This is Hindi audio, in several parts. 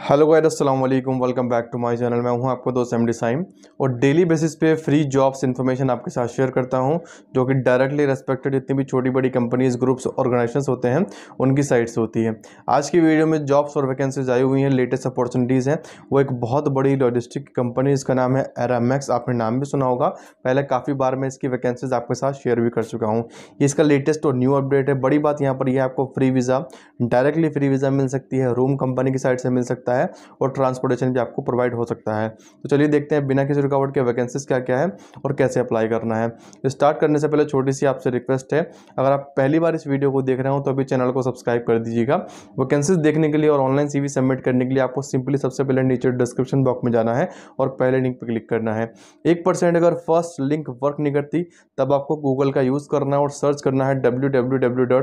hello guys Aslam welcome back to my channel मैं हूं आपको दोस्त एम डी साइम और डेली बेसिस पे फ्री जॉब्स इन्फॉर्मेशन आपके साथ शेयर करता हूं जो कि डायरेक्टली रेस्पेक्टेड जितनी भी छोटी बड़ी कंपनीज ग्रुप्स ऑर्गेनाइजेशन होते हैं उनकी साइट्स से होती है आज की वीडियो में जॉब्स और वैकेंसीज आई हुई हैं लेटेस्ट अपॉर्चुनिटीज़ हैं वो एक बहुत बड़ी लॉजिस्टिक कंपनी इसका नाम है एरामैक्स आपने नाम भी सुना होगा पहले काफ़ी बार मैं इसकी वैकेंसीज आपके साथ शेयर भी कर चुका हूँ इसका लेटेस्ट और न्यू अपडेट है बड़ी बात यहाँ पर यह आपको free visa directly free visa मिल सकती है रूम कंपनी की साइड से मिल सकती सकता है और ट्रांसपोर्टेशन भी आपको प्रोवाइड हो सकता है तो चलिए देखते हैं बिना किसी रुकावट के वैकेंसीज क्या क्या है और कैसे अप्लाई करना है स्टार्ट करने से पहले छोटी सी आपसे रिक्वेस्ट है अगर आप पहली बार इस वीडियो को देख रहे हो तो अभी चैनल को सब्सक्राइब कर दीजिएगा वैकेंसीज देखने के लिए और ऑनलाइन सी सबमिट करने के लिए आपको सिंपली सबसे पहले नीचे डिस्क्रिप्शन बॉक्स में जाना है और पहले लिंक पर क्लिक करना है एक अगर फर्स्ट लिंक वर्क नहीं करती तब आपको गूगल का यूज़ करना है और सर्च करना है डब्ल्यू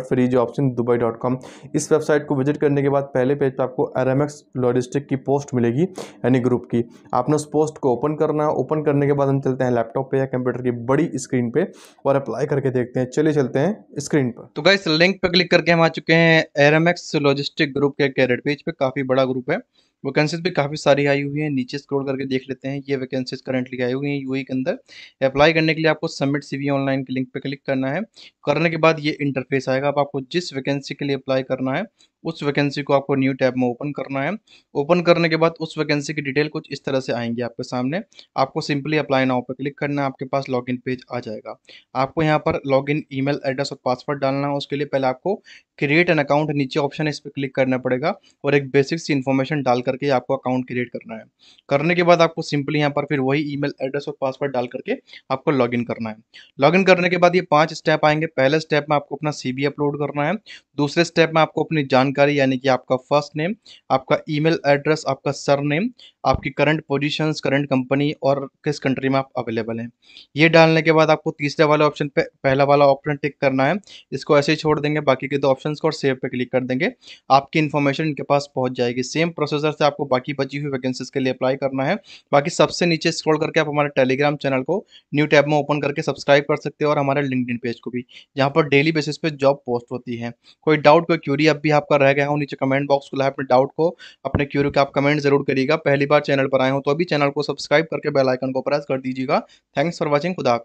इस वेबसाइट को विजिट करने के बाद पहले पेज पर आपको एरमेक्स लॉजिस्टिक की पोस्ट मिलेगी यानी ग्रुप की आपने उस पोस्ट को ओपन करना है ओपन करने के बाद हम चलते हैं लैपटॉप पे या कंप्यूटर की बड़ी स्क्रीन पे और अप्लाई करके देखते हैं चलिए चलते हैं स्क्रीन पर तो गाइस लिंक पर क्लिक करके हम आ चुके हैं एर एरमेक्स लॉजिस्टिक ग्रुप के कैरेट पेज पर काफ़ी बड़ा ग्रुप है वैकेंसीज भी काफ़ी सारी आई हुई हैं नीचे स्क्रॉल करके देख लेते हैं ये वैकेंसीज करंटली आई हुई हैं यूई के अंदर अप्लाई करने के लिए आपको सबमिट सीवी ऑनलाइन के लिंक पे क्लिक करना है करने के बाद ये इंटरफेस आएगा अब आपको जिस वैकेंसी के लिए अप्लाई करना है उस वैकेंसी को आपको न्यू टैब में ओपन करना है ओपन करने के बाद उस वैकेंसी की डिटेल कुछ इस तरह से आएंगी आपके सामने आपको सिंपली अप्लाई नाउ पर क्लिक करना है आपके पास लॉगिन पेज आ जाएगा आपको यहाँ पर लॉगिन ईमेल एड्रेस और पासवर्ड डालना है उसके लिए पहले आपको क्रिएट एन अकाउंट नीचे ऑप्शन है इस पर क्लिक करना पड़ेगा और एक बेसिक सी इन्फॉर्मेशन डाल करके आपको अकाउंट क्रिएट करना है करने के बाद आपको सिंपली यहाँ पर फिर वही ई एड्रेस और पासवर्ड डाल करके आपको लॉग करना है लॉग करने के बाद ये पांच स्टेप आएंगे पहले स्टेप में आपको अपना सी अपलोड करना है दूसरे स्टेप में आपको अपनी जान जानकारी यानी कि आपका फर्स्ट नेम आपका ईमेल एड्रेस आपका सरनेम आपकी करंट पोजीशंस करंट कंपनी और किस कंट्री में आप अवेलेबल हैं ये डालने के बाद आपको तीसरे वाले ऑप्शन पे पहला वाला ऑप्शन टिक करना है इसको ऐसे ही छोड़ देंगे बाकी के दो ऑप्शन को और सेव पर क्लिक कर देंगे आपकी इन्फॉर्मेशन इनके पास पहुंच जाएगी सेम प्रोसेसर से आपको बाकी बची हुई वैकेंसीज के लिए अप्लाई करना है बाकी सबसे नीचे स्क्रॉल करके आप हमारे टेलीग्राम चैनल को न्यू टैब में ओपन करके सब्सक्राइब कर सकते हैं और हमारे लिंकड पेज को भी जहाँ पर डेली बेसिस पे जॉब पोस्ट होती है कोई डाउट कोई क्यूरी अब भी आपका रह गया हो नीचे कमेंट बॉक्स को अपने डाउट को अपने क्यूरी का आप कमेंट जरूर करिएगा पहली बार चैनल पर आए हो तो अभी चैनल को सब्सक्राइब करके बेलाइकन को प्रेस कर दीजिएगा थैंक्स फॉर वॉचिंग खुदा